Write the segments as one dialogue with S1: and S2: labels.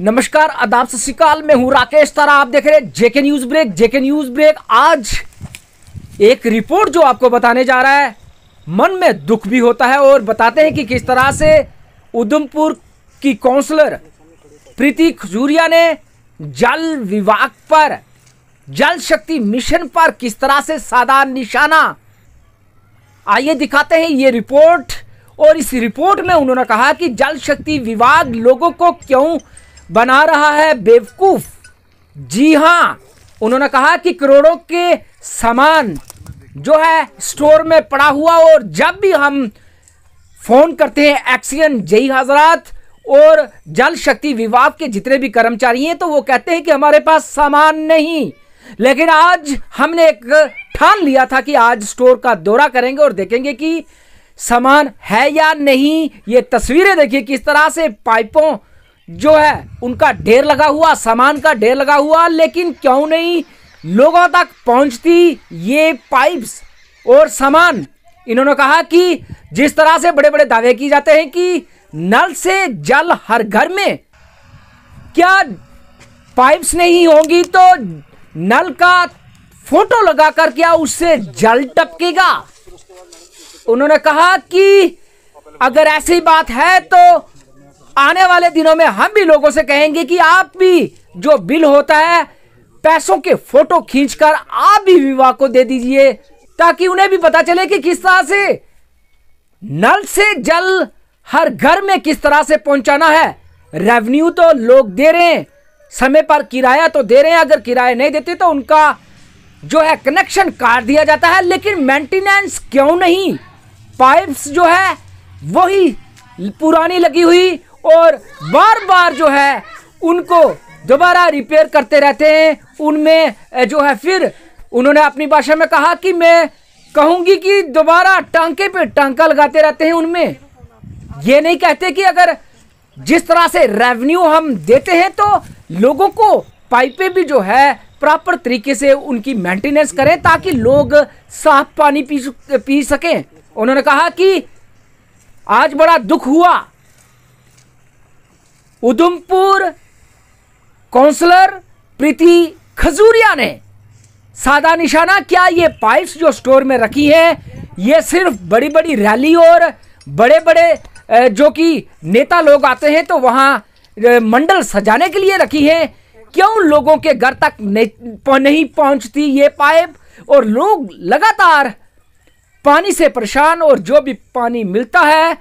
S1: नमस्कार आदाब सत मैं हूं राकेश तारा आप देख रहे हैं JK news break JK news break आज एक रिपोर्ट जो आपको बताने जा रहा है मन में दुख भी होता है और बताते हैं कि किस तरह से उधमपुर की काउंसलर प्रीति खजूरिया ने जल विभाग पर जल शक्ति मिशन पर किस तरह से साधा निशाना आइए दिखाते हैं ये रिपोर्ट और इस रिपोर्ट में उन्होंने कहा कि जल शक्ति विभाग लोगों को क्यों बना रहा है बेवकूफ जी हां उन्होंने कहा कि करोड़ों के सामान जो है स्टोर में पड़ा हुआ और जब भी हम फ़ोन करते हैं एक्सियन जई हजरात और जल शक्ति विभाग के जितने भी कर्मचारी हैं तो वो कहते हैं कि हमारे पास सामान नहीं लेकिन आज हमने एक ठान लिया था कि आज स्टोर का दौरा करेंगे और देखेंगे कि सामान है या नहीं ये तस्वीरें देखिए किस तरह से पाइपों जो है उनका ढेर लगा हुआ सामान का ढेर लगा हुआ लेकिन क्यों नहीं लोगों तक पहुंचती ये पाइप्स और सामान इन्होंने कहा कि जिस तरह से बड़े बड़े दावे किए जाते हैं कि नल से जल हर घर में क्या पाइप्स नहीं होंगी तो नल का फोटो लगा कर क्या उससे जल टपकेगा उन्होंने कहा कि अगर ऐसी बात है तो आने वाले दिनों में हम भी लोगों से कहेंगे कि आप भी जो बिल होता है पैसों के फोटो खींचकर आप भी विवाह को दे दीजिए ताकि उन्हें भी पता चले कि किस तरह से नल से जल हर घर में किस तरह से पहुंचाना है रेवेन्यू तो लोग दे रहे हैं समय पर किराया तो दे रहे हैं अगर किराया नहीं देते तो उनका जो है कनेक्शन काट दिया जाता है लेकिन मेंटेनेंस क्यों नहीं पाइप्स जो है वही पुरानी लगी हुई और बार बार जो है उनको दोबारा रिपेयर करते रहते हैं उनमें जो है फिर उन्होंने अपनी भाषा में कहा कि मैं कहूंगी कि दोबारा टांके पे टांका लगाते रहते हैं उनमें ये नहीं कहते कि अगर जिस तरह से रेवेन्यू हम देते हैं तो लोगों को पाइपें भी जो है प्रॉपर तरीके से उनकी मेंटेनेंस करें ताकि लोग साफ पानी पी पी सकें उन्होंने कहा कि आज बड़ा दुख हुआ उधमपुर काउंसलर प्रीति खजूरिया ने सादा निशाना क्या ये पाइप्स जो स्टोर में रखी है ये सिर्फ बड़ी बड़ी रैली और बड़े बड़े जो कि नेता लोग आते हैं तो वहाँ मंडल सजाने के लिए रखी है क्यों लोगों के घर तक नहीं पहुँचती ये पाइप और लोग लगातार पानी से परेशान और जो भी पानी मिलता है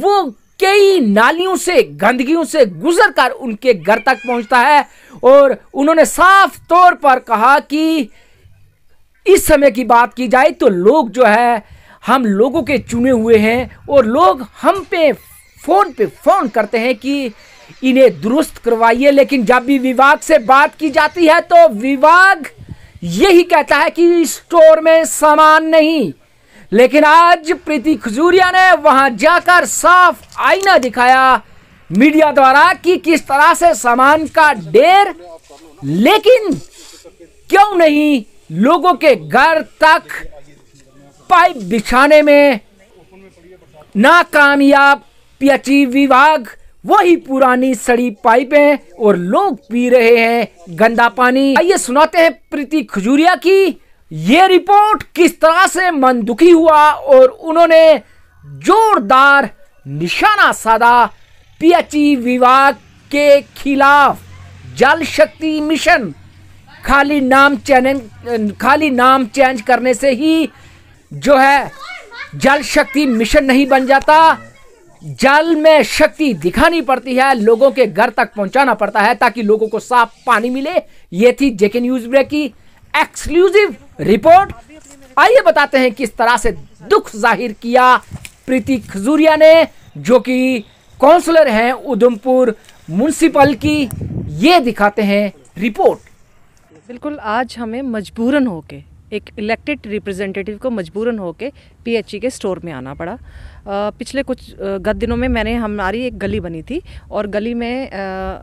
S1: वो कई नालियों से गंदगियों से गुजर कर उनके घर तक पहुंचता है और उन्होंने साफ तौर पर कहा कि इस समय की बात की जाए तो लोग जो है हम लोगों के चुने हुए हैं और लोग हम पे फ़ोन पे फ़ोन करते हैं कि इन्हें दुरुस्त करवाइए लेकिन जब भी विभाग से बात की जाती है तो विभाग यही कहता है कि स्टोर में सामान नहीं लेकिन आज प्रीति खजूरिया ने वहां जाकर साफ आईना दिखाया मीडिया द्वारा कि किस तरह से सामान का ढेर लेकिन क्यों नहीं लोगों के घर तक पाइप बिछाने में नाकामयाब पीएचई विभाग वही पुरानी सड़ी पाइपें और लोग पी रहे हैं गंदा पानी आइए सुनाते हैं प्रीति खजूरिया की ये रिपोर्ट किस तरह से मन दुखी हुआ और उन्होंने जोरदार निशाना साधा पीएचई विभाग के खिलाफ जल शक्ति मिशन खाली नाम चैन खाली नाम चेंज करने से ही जो है जल शक्ति मिशन नहीं बन जाता जल में शक्ति दिखानी पड़ती है लोगों के घर तक पहुंचाना पड़ता है ताकि लोगों को साफ पानी मिले ये थी जेके न्यूज ब्रेक की एक्सक्लूसिव रिपोर्ट आइए बताते हैं किस तरह से दुख जाहिर किया प्रीति खजूरिया ने जो कि काउंसलर हैं उधमपुर म्यूनसिपल की ये दिखाते हैं रिपोर्ट
S2: बिल्कुल आज हमें मजबूरन होके एक इलेक्टेड रिप्रेजेंटेटिव को मजबूरन होके पीएचई e के स्टोर में आना पड़ा पिछले कुछ गत दिनों में मैंने हमारी एक गली बनी थी और गली में आ,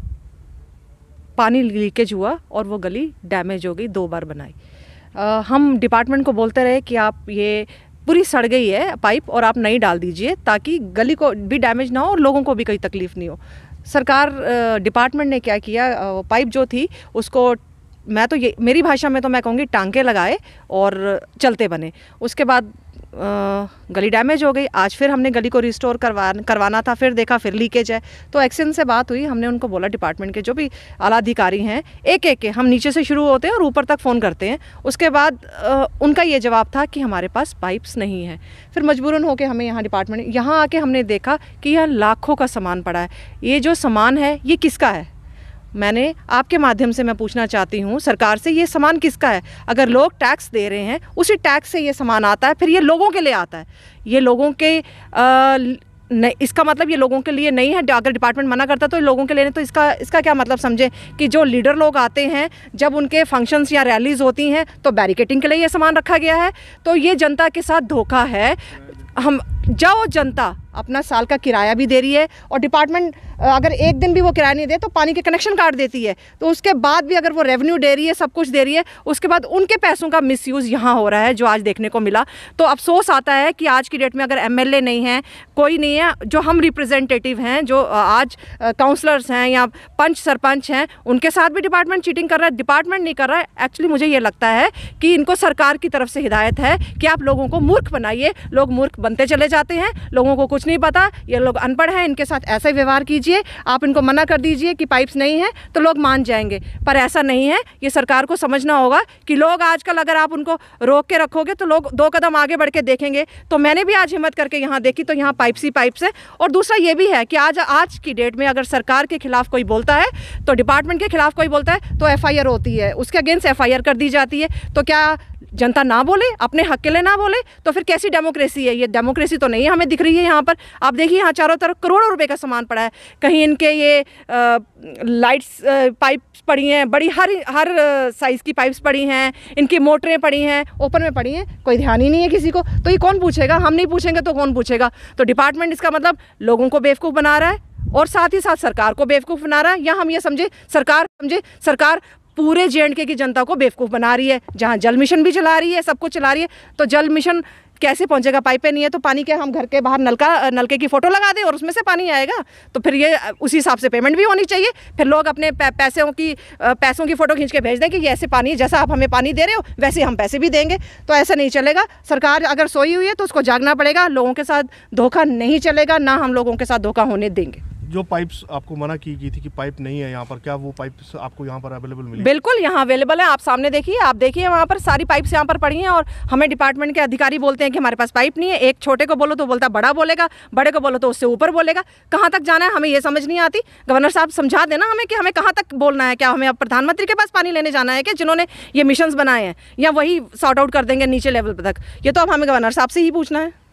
S2: पानी लीकेज हुआ और वो गली डैमेज हो गई दो बार बनाई हम डिपार्टमेंट को बोलते रहे कि आप ये पूरी सड़ गई है पाइप और आप नहीं डाल दीजिए ताकि गली को भी डैमेज ना हो और लोगों को भी कोई तकलीफ़ नहीं हो सरकार डिपार्टमेंट ने क्या किया पाइप जो थी उसको मैं तो ये मेरी भाषा में तो मैं कहूँगी टांके लगाए और चलते बने उसके बाद गली डैमेज हो गई आज फिर हमने गली को रिस्टोर करवा करवाना था फिर देखा फिर लीकेज है तो एक्सन से बात हुई हमने उनको बोला डिपार्टमेंट के जो भी आला अधिकारी हैं एक एक के हम नीचे से शुरू होते हैं और ऊपर तक फ़ोन करते हैं उसके बाद उनका ये जवाब था कि हमारे पास पाइप्स नहीं है फिर मजबूरन होकर हमें यहाँ डिपार्टमेंट यहाँ आके हमने देखा कि यहाँ लाखों का सामान पड़ा है ये जो सामान है ये किसका है मैंने आपके माध्यम से मैं पूछना चाहती हूँ सरकार से ये सामान किसका है अगर लोग टैक्स दे रहे हैं उसी टैक्स से ये सामान आता है फिर ये लोगों के लिए आता है ये लोगों के आ, इसका मतलब ये लोगों के लिए नहीं है अगर डिपार्टमेंट मना करता तो लोगों के लिए नहीं तो इसका इसका क्या मतलब समझे कि जो लीडर लोग आते हैं जब उनके फंक्शंस या रैलीज होती हैं तो बैरिकेटिंग के लिए ये सामान रखा गया है तो ये जनता के साथ धोखा है हम जाओ जनता अपना साल का किराया भी दे रही है और डिपार्टमेंट अगर एक दिन भी वो किराया नहीं दे तो पानी के कनेक्शन काट देती है तो उसके बाद भी अगर वो रेवेन्यू दे रही है सब कुछ दे रही है उसके बाद उनके पैसों का मिस यूज़ यहाँ हो रहा है जो आज देखने को मिला तो अफसोस आता है कि आज की डेट में अगर एम नहीं है कोई नहीं है जो हम रिप्रजेंटेटिव हैं जो आज काउंसलर्स हैं या पंच सरपंच हैं उनके साथ भी डिपार्टमेंट चीटिंग कर रहा है डिपार्टमेंट नहीं कर रहा है एक्चुअली मुझे ये लगता है कि इनको सरकार की तरफ से हिदायत है कि आप लोगों को मूर्ख बनाइए लोग मूर्ख बनते चले जाते हैं लोगों को कुछ नहीं पता ये लोग अनपढ़ हैं इनके साथ ऐसा ही व्यवहार कीजिए आप इनको मना कर दीजिए कि पाइप्स नहीं है तो लोग मान जाएंगे पर ऐसा नहीं है ये सरकार को समझना होगा कि लोग आजकल अगर आप उनको रोक के रखोगे तो लोग दो कदम आगे बढ़ के देखेंगे तो मैंने भी आज हिम्मत करके यहाँ देखी तो यहाँ पाइप्स ही पाइप्स है और दूसरा ये भी है कि आज आज की डेट में अगर सरकार के खिलाफ कोई बोलता है तो डिपार्टमेंट के खिलाफ कोई बोलता है तो एफ होती है उसके अगेंस्ट एफ कर दी जाती है तो क्या जनता ना बोले अपने हक के लिए ना बोले तो फिर कैसी डेमोक्रेसी है ये डेमोक्रेसी तो नहीं है हमें दिख रही है यहाँ पर आप देखिए यहाँ चारों तरफ करोड़ों रुपए का सामान पड़ा है कहीं इनके ये आ, लाइट्स पाइप्स पड़ी हैं बड़ी हर हर साइज़ की पाइप्स पड़ी हैं इनकी मोटरें पड़ी हैं ओपन में पड़ी हैं कोई ध्यान ही नहीं है किसी को तो ये कौन पूछेगा हम नहीं पूछेंगे तो कौन पूछेगा तो डिपार्टमेंट इसका मतलब लोगों को बेवकूफ़ बना रहा है और साथ ही साथ सरकार को बेवकूफ़ बना रहा है या हम ये समझे सरकार समझे सरकार पूरे जे की जनता को बेवकूफ़ बना रही है जहाँ जल मिशन भी चला रही है सब कुछ चला रही है तो जल मिशन कैसे पहुंचेगा पाइपें नहीं है तो पानी के हम घर के बाहर नलका नलके की फ़ोटो लगा दें और उसमें से पानी आएगा तो फिर ये उसी हिसाब से पेमेंट भी होनी चाहिए फिर लोग अपने पैसों की पैसों की फ़ोटो खींच के भेज दें कि ये ऐसे पानी जैसा आप हमें पानी दे रहे हो वैसे हम पैसे भी देंगे तो ऐसा नहीं चलेगा सरकार अगर सोई हुई है तो उसको जागना पड़ेगा लोगों के साथ धोखा नहीं चलेगा ना हम लोगों के साथ धोखा होने देंगे
S1: जो पाइप्स आपको मना की गई थी कि पाइप नहीं है यहाँ पर क्या वो पाइप आपको यहाँ पर अवेलेबल मिली
S2: बिल्कुल यहाँ अवेलेबल है आप सामने देखिए आप देखिए वहाँ पर सारी पाइप्स यहाँ पर पड़ी हैं और हमें डिपार्टमेंट के अधिकारी बोलते हैं कि हमारे पास पाइप नहीं है एक छोटे को बोलो तो बोलता बड़ा बोलेगा बड़े को बोलो तो उससे ऊपर बोलेगा कहाँ तक जाना है हमें ये समझ नहीं आती गवर्नर साहब समझा देना हमें कि हमें कहाँ तक बोलना है क्या हमें अब प्रधानमंत्री के पास पानी लेने जाना है कि जिन्होंने ये मिशन बनाए हैं या वही सॉर्ट आउट कर देंगे नीचे लेवल तक ये तो अब हमें गवर्नर साहब से ही पूछना है